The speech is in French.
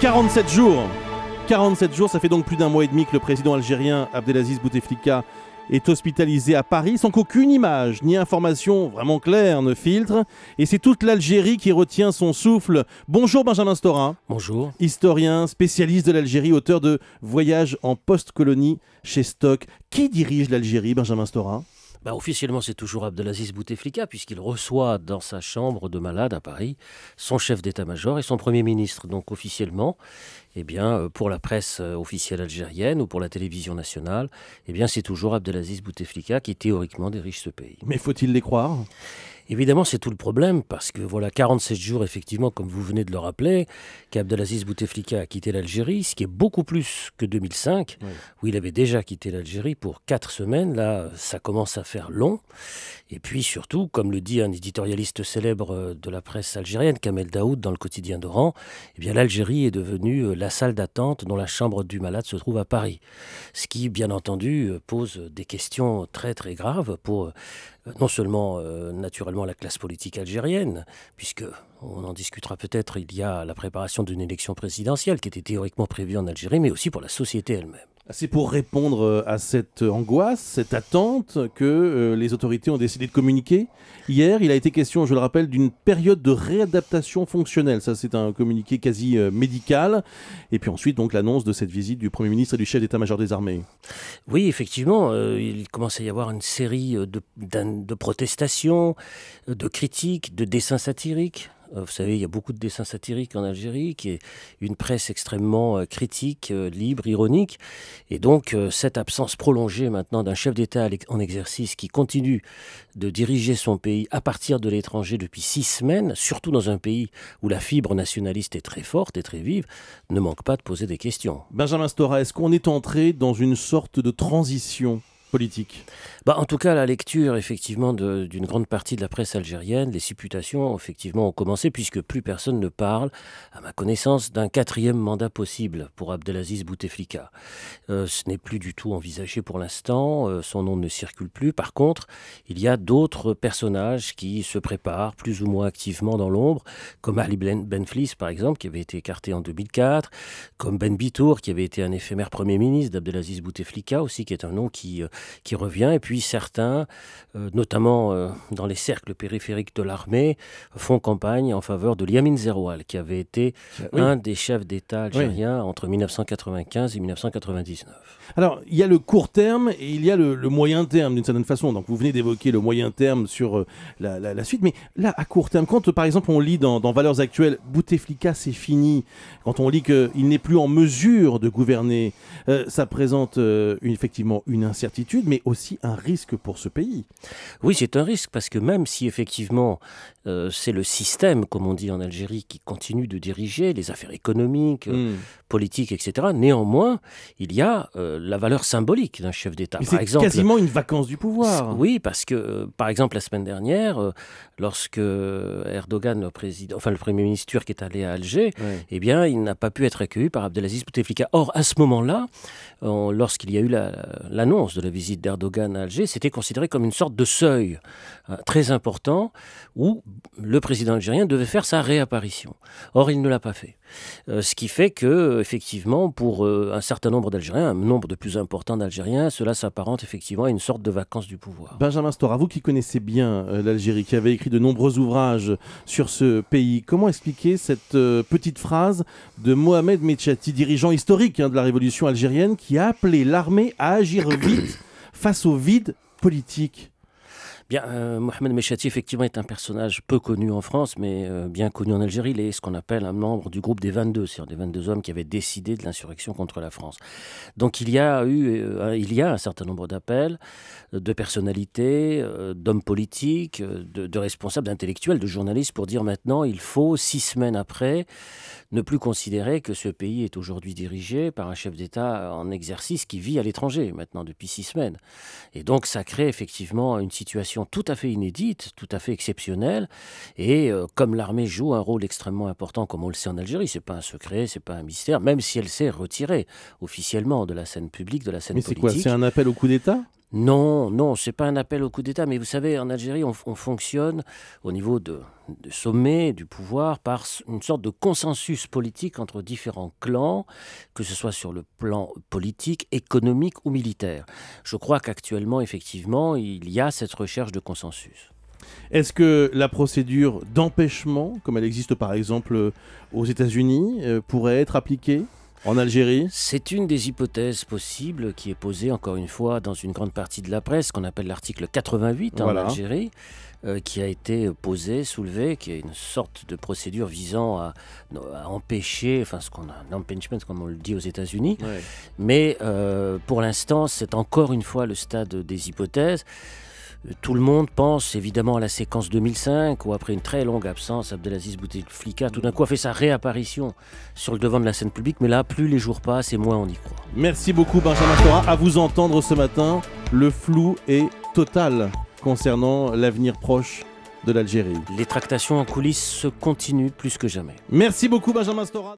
47 jours 47 jours, ça fait donc plus d'un mois et demi que le président algérien Abdelaziz Bouteflika est hospitalisé à Paris sans qu'aucune image ni information vraiment claire ne filtre. Et c'est toute l'Algérie qui retient son souffle. Bonjour Benjamin Stora, Bonjour. Historien, spécialiste de l'Algérie, auteur de Voyage en post-colonie chez Stock. Qui dirige l'Algérie, Benjamin Stora bah, officiellement, c'est toujours Abdelaziz Bouteflika, puisqu'il reçoit dans sa chambre de malade à Paris son chef d'état-major et son Premier ministre. Donc officiellement, eh bien, euh, pour la presse euh, officielle algérienne ou pour la télévision nationale, eh bien, c'est toujours Abdelaziz Bouteflika qui théoriquement dirige ce pays. Mais faut-il les croire Évidemment, c'est tout le problème, parce que voilà 47 jours, effectivement, comme vous venez de le rappeler, qu'Abdelaziz Bouteflika a quitté l'Algérie, ce qui est beaucoup plus que 2005, où il avait déjà quitté l'Algérie pour 4 semaines. Là, ça commence à faire long. Et puis surtout, comme le dit un éditorialiste célèbre euh, de la presse algérienne, Kamel Daoud, dans le quotidien d'Oran, eh bien l'Algérie est devenue la la salle d'attente dont la chambre du malade se trouve à Paris. Ce qui, bien entendu, euh, pose des questions très très graves pour euh, non seulement euh, naturellement la classe politique algérienne, puisque on en discutera peut-être, il y a la préparation d'une élection présidentielle qui était théoriquement prévue en Algérie, mais aussi pour la société elle-même. C'est pour répondre euh, à cette euh, angoisse, cette attente que euh, les autorités ont décidé de communiquer. Hier, il a été question, je le rappelle, d'une période de réadaptation fonctionnelle. Ça, c'est un communiqué quasi médical. Et puis ensuite, donc, l'annonce de cette visite du Premier ministre et du chef d'état-major des armées. Oui, effectivement, il commence à y avoir une série de protestations, de critiques, de dessins satiriques. Euh, vous savez, il y a beaucoup de dessins satiriques en Algérie, qui est une presse extrêmement euh, critique, euh, libre, ironique. Et donc, cette absence prolongée maintenant d'un chef d'État en exercice qui continue de diriger son pays à partir de l'étranger depuis six semaines, surtout dans un pays où la fibre nationaliste est très forte et très vive, ne manque pas de poser des questions. Benjamin Stora, est-ce qu'on est entré dans une sorte de transition politique bah, En tout cas, la lecture, effectivement, d'une grande partie de la presse algérienne, les supputations, effectivement, ont commencé, puisque plus personne ne parle, à ma connaissance, d'un quatrième mandat possible pour Abdelaziz Bouteflika. Euh, ce n'est plus du tout envisagé pour l'instant, euh, son nom ne circule plus. Par contre, il y a d'autres personnages qui se préparent, plus ou moins activement dans l'ombre, comme Ali ben, Benflis, par exemple, qui avait été écarté en 2004, comme Ben Bitour, qui avait été un éphémère Premier ministre d'Abdelaziz Bouteflika, aussi, qui est un nom qui... Euh, qui revient. Et puis certains, euh, notamment euh, dans les cercles périphériques de l'armée, font campagne en faveur de Liamin Zeroual, qui avait été euh, un des chefs d'État algériens entre 1995 et 1999. Alors, il y a le court terme et il y a le, moyen terme, d'une certaine façon. Donc, vous venez d'évoquer le moyen terme sur la, suite. Mais là, à court terme, quand, par exemple, on lit dans, Valeurs Actuelles, Bouteflika, c'est fini, quand on lit qu'il n'est plus en mesure de gouverner, ça présente effectivement une incertitude mais aussi un risque pour ce pays. Oui, c'est un risque, parce que même si effectivement euh, c'est le système, comme on dit en Algérie, qui continue de diriger les affaires économiques, euh, hmm. politiques, etc., néanmoins, il y a euh, la valeur symbolique d'un chef d'État. C'est quasiment une vacance du pouvoir. Oui, parce que, par exemple, la semaine dernière, lorsque Erdogan, le, président, enfin, le Premier ministre turc, est allé à Alger, et eh bien, il n'a pas pu être accueilli par Abdelaziz Bouteflika. Or, à ce moment-là, lorsqu'il y a eu l'annonce de la visite visite d'Erdogan à Alger, c'était considéré comme une sorte de seuil hein, très important où le président algérien devait faire sa réapparition. Or, il ne l'a pas fait. Euh, ce qui fait que, effectivement, pour euh, un certain nombre d'Algériens, un nombre de plus importants d'Algériens, cela s'apparente effectivement à une sorte de vacances du pouvoir. Benjamin Stora, vous qui connaissez bien euh, l'Algérie, qui avez écrit de nombreux ouvrages sur ce pays, comment expliquer cette petite phrase de Mohamed Mechati, dirigeant historique hein, de la révolution algérienne, qui a appelé l'armée à agir vite face au vide politique Bien, euh, Mohamed Mechati, effectivement, est un personnage peu connu en France, mais euh, bien connu en Algérie. Il est ce qu'on appelle un membre du groupe des 22, c'est-à-dire des 22 hommes qui avaient décidé de l'insurrection contre la France. Donc il y a eu, euh, il y a un certain nombre d'appels de personnalités, d'hommes politiques, de, de responsables, d'intellectuels, de journalistes pour dire maintenant, il faut, six semaines après, ne plus considérer que ce pays est aujourd'hui dirigé par un chef d'État en exercice qui vit à l'étranger, maintenant depuis six semaines. Et donc ça crée effectivement une situation tout à fait inédite, tout à fait exceptionnelle. Et euh, comme l'armée joue un rôle extrêmement important, comme on le sait en Algérie, c'est pas un secret, c'est pas un mystère, même si elle s'est retirée officiellement de la scène publique, de la scène politique. Mais c'est quoi C'est un appel au coup d'État non, non, ce n'est pas un appel au coup d'État, mais vous savez, en Algérie, on, fonctionne au niveau de, sommet, du pouvoir, par une sorte de consensus politique entre différents clans, que ce soit sur le plan politique, économique ou militaire. Je crois qu'actuellement, effectivement, il y a cette recherche de consensus. Est-ce que la procédure d'empêchement, comme elle existe par exemple euh, aux États-Unis, euh, pourrait être appliquée en Algérie C'est une des hypothèses possibles qui est posée, encore une fois, dans une grande partie de la presse, qu'on appelle l'article 88 en Algérie, euh, qui a été posé, soulevé, qui est une sorte de procédure visant à, empêcher, enfin, ce qu'on a, empêchement comme on le dit aux États-Unis. Mais euh, pour l'instant, c'est encore une fois le stade des hypothèses. Tout le monde pense évidemment à la séquence 2005 où après une très longue absence, Abdelaziz Bouteflika tout d'un coup a fait sa réapparition sur le devant de la scène publique. Mais là, plus les jours passent et moins on y croit. Merci beaucoup Benjamin Stora. À vous entendre ce matin, le flou est total concernant l'avenir proche de l'Algérie. Les tractations en coulisses se continuent plus que jamais. Merci beaucoup Benjamin Stora.